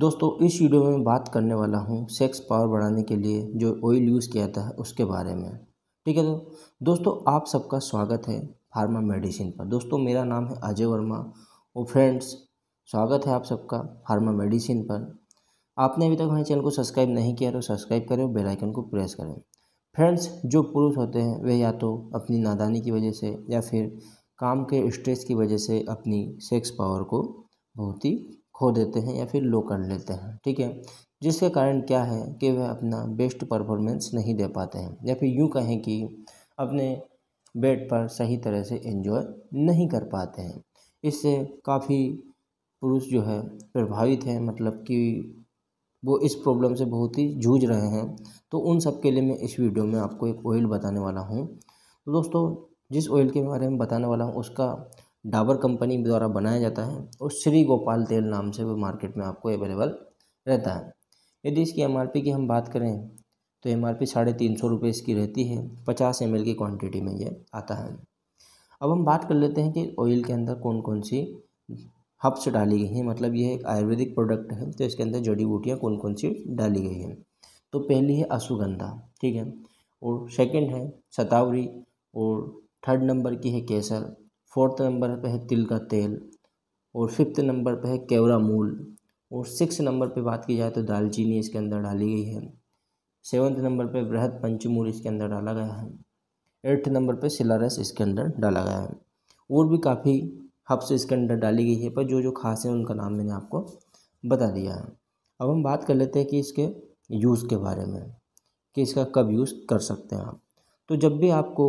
दोस्तों इस वीडियो में मैं बात करने वाला हूँ सेक्स पावर बढ़ाने के लिए जो ऑयल यूज़ किया जाता है उसके बारे में ठीक है तो दोस्तों आप सबका स्वागत है फार्मा मेडिसिन पर दोस्तों मेरा नाम है अजय वर्मा और फ्रेंड्स स्वागत है आप सबका फार्मा मेडिसिन पर आपने अभी तक हमारे चैनल को सब्सक्राइब नहीं किया तो सब्सक्राइब करें और बेलाइकन को प्रेस करें फ्रेंड्स जो पुरुष होते हैं वे या तो अपनी नादानी की वजह से या फिर काम के स्ट्रेस की वजह से अपनी सेक्स पावर को बहुत ही खो देते हैं या फिर लो कर लेते हैं ठीक है जिसके कारण क्या है कि वह अपना बेस्ट परफॉर्मेंस नहीं दे पाते हैं या फिर यूँ कहें कि अपने बेड पर सही तरह से इन्जॉय नहीं कर पाते हैं इससे काफ़ी पुरुष जो है प्रभावित हैं मतलब कि वो इस प्रॉब्लम से बहुत ही जूझ रहे हैं तो उन सब के लिए मैं इस वीडियो में आपको एक ऑयल बताने वाला हूँ तो दोस्तों जिस ऑयल के बारे में बताने वाला हूँ उसका डाबर कंपनी द्वारा बनाया जाता है और श्री गोपाल तेल नाम से वो मार्केट में आपको अवेलेबल रहता है यदि इसकी एम की हम बात करें तो एम आर पी साढ़े तीन सौ रुपये इसकी रहती है पचास एम की क्वांटिटी में ये आता है अब हम बात कर लेते हैं कि ऑयल के अंदर कौन कौन सी हब्स डाली गई हैं मतलब ये एक आयुर्वेदिक प्रोडक्ट है तो इसके अंदर जड़ी बूटियाँ कौन कौन सी डाली गई हैं तो पहली है अश्वगंधा ठीक है और सेकंड है शतावरी और थर्ड नंबर की है केसर फोर्थ नंबर पे है तिल का तेल और फिफ्थ नंबर पे है केवरा मूल और सिक्स नंबर पे बात की जाए तो दालचीनी इसके अंदर डाली गई है सेवन्थ नंबर पे बृहद पंचमूल इसके अंदर डाला गया है एट्थ नंबर पे सिलारस इसके अंदर डाला गया है और भी काफ़ी हब्स इसके अंदर डाली गई है पर जो जो खास हैं उनका नाम मैंने आपको बता दिया है अब हम बात कर लेते हैं कि इसके यूज़ के बारे में कि इसका कब यूज़ कर सकते हैं आप तो जब भी आपको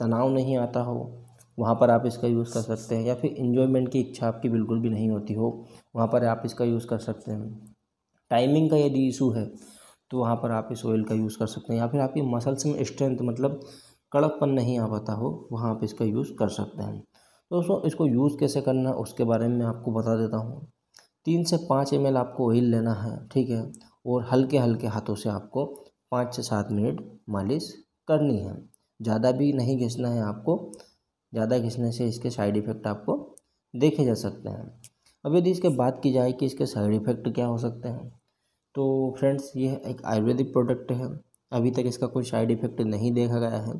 तनाव नहीं आता हो वहाँ पर आप इसका यूज़ कर सकते हैं या फिर इन्जॉयमेंट की इच्छा आपकी बिल्कुल भी नहीं होती हो वहाँ पर आप इसका यूज़ कर सकते हैं टाइमिंग का यदि इशू है तो वहाँ पर आप इस ऑयल का यूज़ कर सकते हैं या फिर आपकी मसल्स में स्ट्रेंथ मतलब कड़कपन नहीं आ पाता हो वहाँ आप इसका यूज़ कर सकते हैं दोस्तों इसको यूज़ कैसे करना है उसके बारे में आपको बता देता हूँ तीन से पाँच एम आपको ऑयल लेना है ठीक है और हल्के हल्के हाथों से आपको पाँच से सात मिनट मालिश करनी है ज़्यादा भी नहीं घिसना है आपको ज़्यादा घिसने से इसके साइड इफ़ेक्ट आपको देखे जा सकते हैं अब यदि इसके बात की जाए कि इसके साइड इफ़ेक्ट क्या हो सकते हैं तो फ्रेंड्स ये एक आयुर्वेदिक प्रोडक्ट है अभी तक इसका कोई साइड इफ़ेक्ट नहीं देखा गया है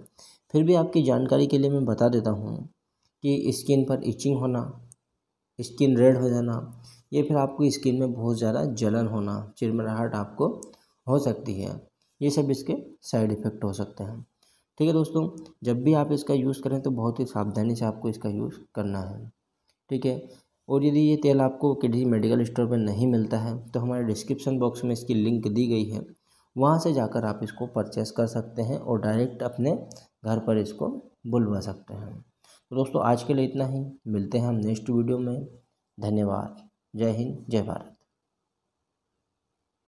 फिर भी आपकी जानकारी के लिए मैं बता देता हूँ कि स्किन पर इचिंग होना स्किन रेड हो जाना ये फिर आपकी स्किन में बहुत ज़्यादा जलन होना चिरमराहट आपको हो सकती है ये सब इसके साइड इफ़ेक्ट हो सकते हैं ठीक है दोस्तों जब भी आप इसका यूज़ करें तो बहुत ही सावधानी से आपको इसका यूज़ करना है ठीक है और यदि ये तेल आपको किसी मेडिकल स्टोर पर नहीं मिलता है तो हमारे डिस्क्रिप्शन बॉक्स में इसकी लिंक दी गई है वहाँ से जाकर आप इसको परचेस कर सकते हैं और डायरेक्ट अपने घर पर इसको बुलवा सकते हैं तो दोस्तों आज के लिए इतना ही मिलते हैं हम नेक्स्ट वीडियो में धन्यवाद जय हिंद जय भारत